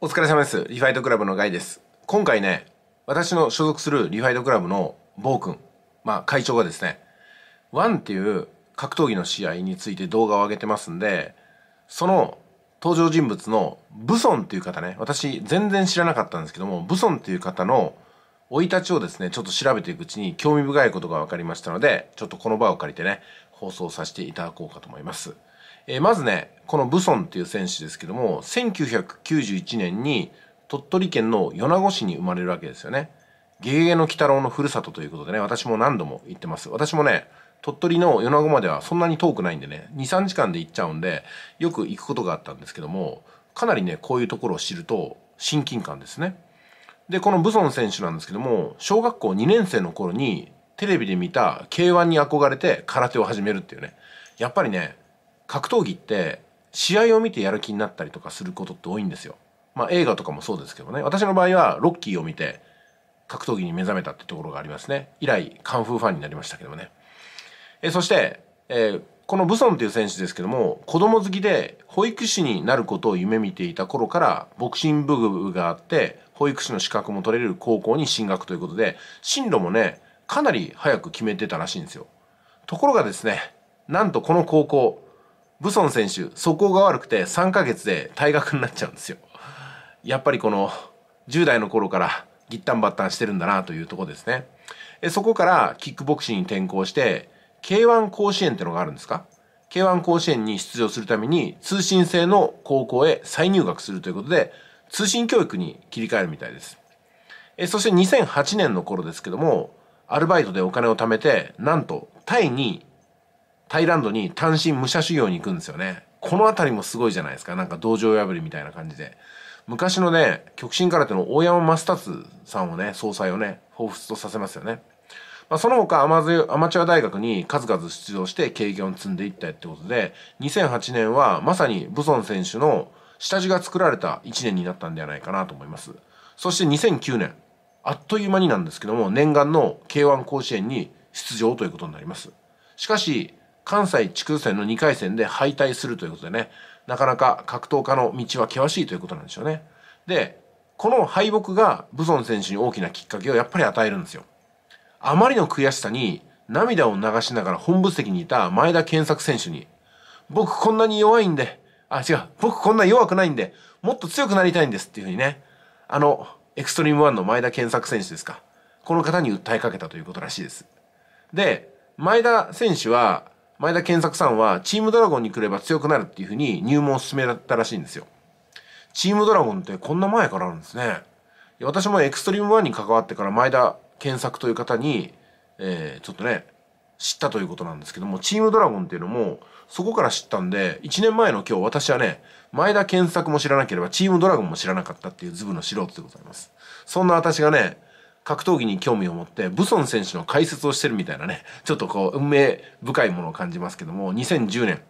お疲れ様です。リファイトクラブのガイです。今回ね、私の所属するリファイトクラブの坊君、まあ会長がですね、ワンっていう格闘技の試合について動画を上げてますんで、その登場人物のブソンっていう方ね、私全然知らなかったんですけども、ブソンっていう方の生い立ちをですね、ちょっと調べていくうちに興味深いことが分かりましたので、ちょっとこの場を借りてね、放送させていただこうかと思います。えー、まずね、このブソンっていう選手ですけども、1991年に鳥取県の米子市に生まれるわけですよね。ゲゲゲの鬼太郎のふるさとということでね、私も何度も行ってます。私もね、鳥取の米子まではそんなに遠くないんでね、2、3時間で行っちゃうんで、よく行くことがあったんですけども、かなりね、こういうところを知ると親近感ですね。で、このブソン選手なんですけども、小学校2年生の頃にテレビで見た K1 に憧れて空手を始めるっていうね、やっぱりね、格闘技って試合を見てやる気になったりとかすることって多いんですよ。まあ映画とかもそうですけどね。私の場合はロッキーを見て格闘技に目覚めたってところがありますね。以来カンフーファンになりましたけどもね。えそして、えー、このブソンていう選手ですけども子供好きで保育士になることを夢見ていた頃からボクシング部があって保育士の資格も取れる高校に進学ということで進路もねかなり早く決めてたらしいんですよ。ところがですねなんとこの高校ブソン選手、素行が悪くて3ヶ月で退学になっちゃうんですよ。やっぱりこの10代の頃からギッタンバッタンしてるんだなというとこですね。そこからキックボクシングに転向して、K1 甲子園ってのがあるんですか ?K1 甲子園に出場するために通信制の高校へ再入学するということで、通信教育に切り替えるみたいです。そして2008年の頃ですけども、アルバイトでお金を貯めて、なんとタイにタイランドに単身武者修行に行くんですよね。この辺りもすごいじゃないですか。なんか道場破りみたいな感じで。昔のね、極真空手の大山タツさんをね、総裁をね、彷彿とさせますよね。まあ、その他アマチュア大学に数々出場して経験を積んでいったってことで、2008年はまさにブソン選手の下地が作られた1年になったんではないかなと思います。そして2009年、あっという間になんですけども、念願の K1 甲子園に出場ということになります。しかし、関西地区戦の2回戦で敗退するということでね、なかなか格闘家の道は険しいということなんでしょうね。で、この敗北がブソン選手に大きなきっかけをやっぱり与えるんですよ。あまりの悔しさに涙を流しながら本部席にいた前田健作選手に、僕こんなに弱いんで、あ、違う、僕こんな弱くないんで、もっと強くなりたいんですっていうふうにね、あの、エクストリーム1の前田健作選手ですか。この方に訴えかけたということらしいです。で、前田選手は、前田健作さんはチームドラゴンに来れば強くなるっていうふうに入門を進めたらしいんですよ。チームドラゴンってこんな前からあるんですね。私もエクストリーム1に関わってから前田健作という方に、えー、ちょっとね、知ったということなんですけども、チームドラゴンっていうのも、そこから知ったんで、1年前の今日私はね、前田健作も知らなければチームドラゴンも知らなかったっていうズブの素人でございます。そんな私がね、格闘技に興味を持ってブソン選手の解説をしてるみたいなねちょっとこう運命深いものを感じますけども2010年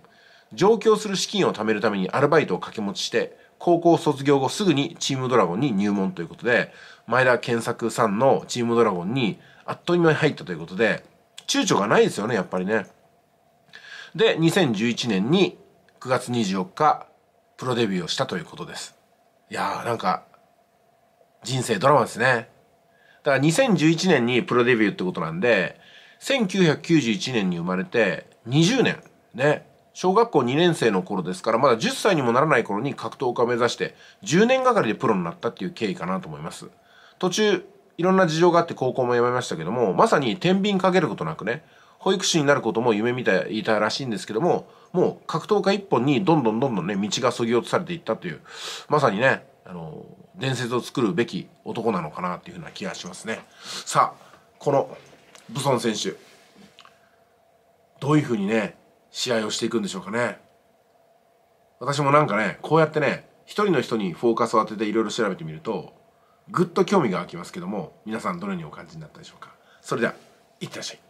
上京する資金を貯めるためにアルバイトを掛け持ちして高校卒業後すぐにチームドラゴンに入門ということで前田健作さんのチームドラゴンにあっという間に入ったということで躊躇がないですよねやっぱりね。で2011年に9月24日プロデビューをしたということです。いやーなんか人生ドラマですね。だから2011年にプロデビューってことなんで、1991年に生まれて20年、ね、小学校2年生の頃ですから、まだ10歳にもならない頃に格闘家を目指して、10年がかりでプロになったっていう経緯かなと思います。途中、いろんな事情があって高校も辞めましたけども、まさに天秤かけることなくね、保育士になることも夢見ていたらしいんですけども、もう格闘家一本にどんどんどんどんね、道がそぎ落とされていったという、まさにね、あのー伝説を作るべき男なのかなっていうふうな気がしますね。さあ、このブソン選手、どういうふうにね、試合をしていくんでしょうかね。私もなんかね、こうやってね、一人の人にフォーカスを当てていろいろ調べてみると、ぐっと興味が湧きますけども、皆さんどのようにお感じになったでしょうか。それでは、いってらっしゃい。